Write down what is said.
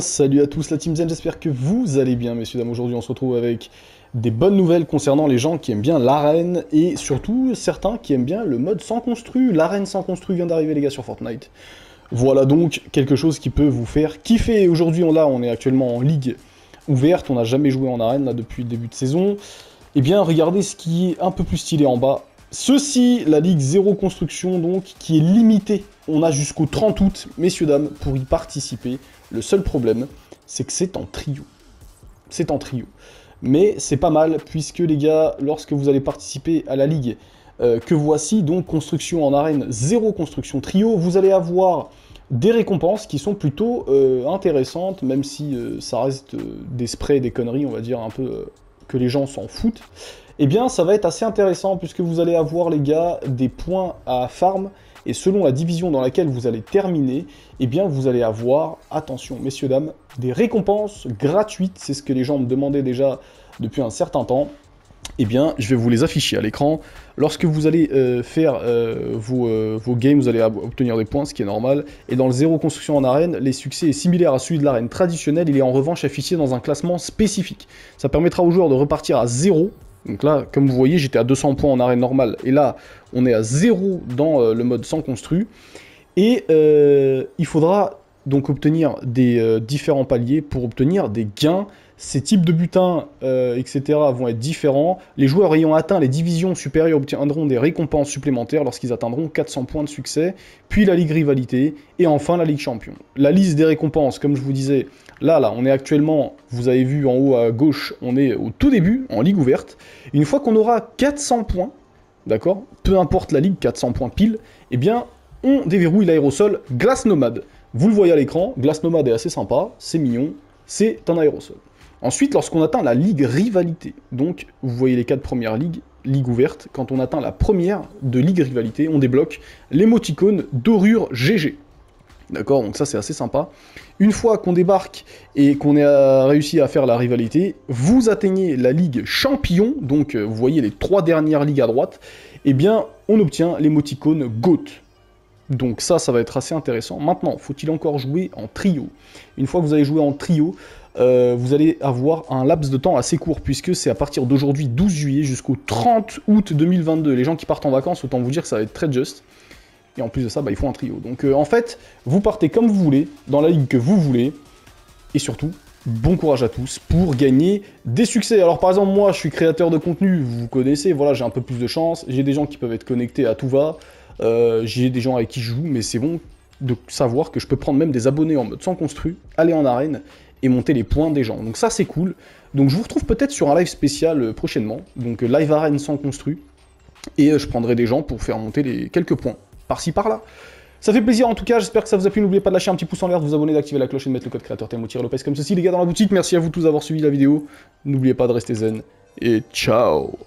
Salut à tous la Team Zen, j'espère que vous allez bien messieurs dames. Aujourd'hui on se retrouve avec des bonnes nouvelles concernant les gens qui aiment bien l'arène et surtout certains qui aiment bien le mode sans construit. L'arène sans construit vient d'arriver les gars sur Fortnite. Voilà donc quelque chose qui peut vous faire kiffer. Aujourd'hui on, là, on est actuellement en ligue ouverte, on n'a jamais joué en arène là depuis le début de saison. Et eh bien regardez ce qui est un peu plus stylé en bas Ceci, la Ligue Zéro Construction, donc, qui est limitée. On a jusqu'au 30 août, messieurs, dames, pour y participer. Le seul problème, c'est que c'est en trio. C'est en trio. Mais c'est pas mal, puisque les gars, lorsque vous allez participer à la Ligue, euh, que voici donc construction en arène, zéro construction trio, vous allez avoir des récompenses qui sont plutôt euh, intéressantes, même si euh, ça reste des sprays, des conneries, on va dire, un peu que les gens s'en foutent, eh bien ça va être assez intéressant puisque vous allez avoir les gars des points à farm et selon la division dans laquelle vous allez terminer, eh bien vous allez avoir, attention messieurs dames, des récompenses gratuites, c'est ce que les gens me demandaient déjà depuis un certain temps eh bien, je vais vous les afficher à l'écran. Lorsque vous allez euh, faire euh, euh, vos, games, vous allez obtenir des points, ce qui est normal. Et dans le zéro construction en arène, les succès est similaire à celui de l'arène traditionnelle, il est en revanche affiché dans un classement spécifique. Ça permettra aux joueurs de repartir à zéro. Donc là, comme vous voyez, j'étais à 200 points en arène normale, et là, on est à zéro dans le mode sans construit. Et il faudra donc obtenir des euh, différents paliers pour obtenir des gains. Ces types de butins, euh, etc., vont être différents. Les joueurs ayant atteint les divisions supérieures obtiendront des récompenses supplémentaires lorsqu'ils atteindront 400 points de succès, puis la Ligue Rivalité, et enfin la Ligue Champion. La liste des récompenses, comme je vous disais, là, là, on est actuellement, vous avez vu en haut à gauche, on est au tout début, en Ligue ouverte. Une fois qu'on aura 400 points, d'accord, peu importe la Ligue, 400 points pile, eh bien, on déverrouille l'aérosol Glace Nomade. Vous le voyez à l'écran, Glace Nomade est assez sympa, c'est mignon, c'est un aérosol. Ensuite, lorsqu'on atteint la ligue rivalité, donc vous voyez les quatre premières ligues, ligue ouverte, quand on atteint la première de ligue rivalité, on débloque l'émoticône dorure GG. D'accord Donc ça c'est assez sympa. Une fois qu'on débarque et qu'on a réussi à faire la rivalité, vous atteignez la ligue champion, donc euh, vous voyez les trois dernières ligues à droite, et eh bien on obtient l'émoticône GOAT. Donc ça, ça va être assez intéressant. Maintenant, faut-il encore jouer en trio Une fois que vous allez jouer en trio, euh, vous allez avoir un laps de temps assez court, puisque c'est à partir d'aujourd'hui, 12 juillet, jusqu'au 30 août 2022. Les gens qui partent en vacances, autant vous dire que ça va être très juste. Et en plus de ça, bah, il faut un trio. Donc euh, en fait, vous partez comme vous voulez, dans la ligue que vous voulez, et surtout, bon courage à tous pour gagner des succès. Alors par exemple, moi, je suis créateur de contenu, vous connaissez, voilà, j'ai un peu plus de chance, j'ai des gens qui peuvent être connectés à tout va, euh, j'ai des gens avec qui je joue, mais c'est bon de savoir que je peux prendre même des abonnés en mode sans construit, aller en arène et monter les points des gens. Donc ça c'est cool. Donc je vous retrouve peut-être sur un live spécial euh, prochainement, donc euh, live arène sans construit, et je prendrai des gens pour faire monter les quelques points, par-ci par-là. Ça fait plaisir en tout cas, j'espère que ça vous a plu, n'oubliez pas de lâcher un petit pouce en l'air, de vous abonner, d'activer la cloche et de mettre le code créateur thémo Lopez comme ceci les gars dans la boutique, merci à vous tous d'avoir suivi la vidéo, n'oubliez pas de rester zen, et ciao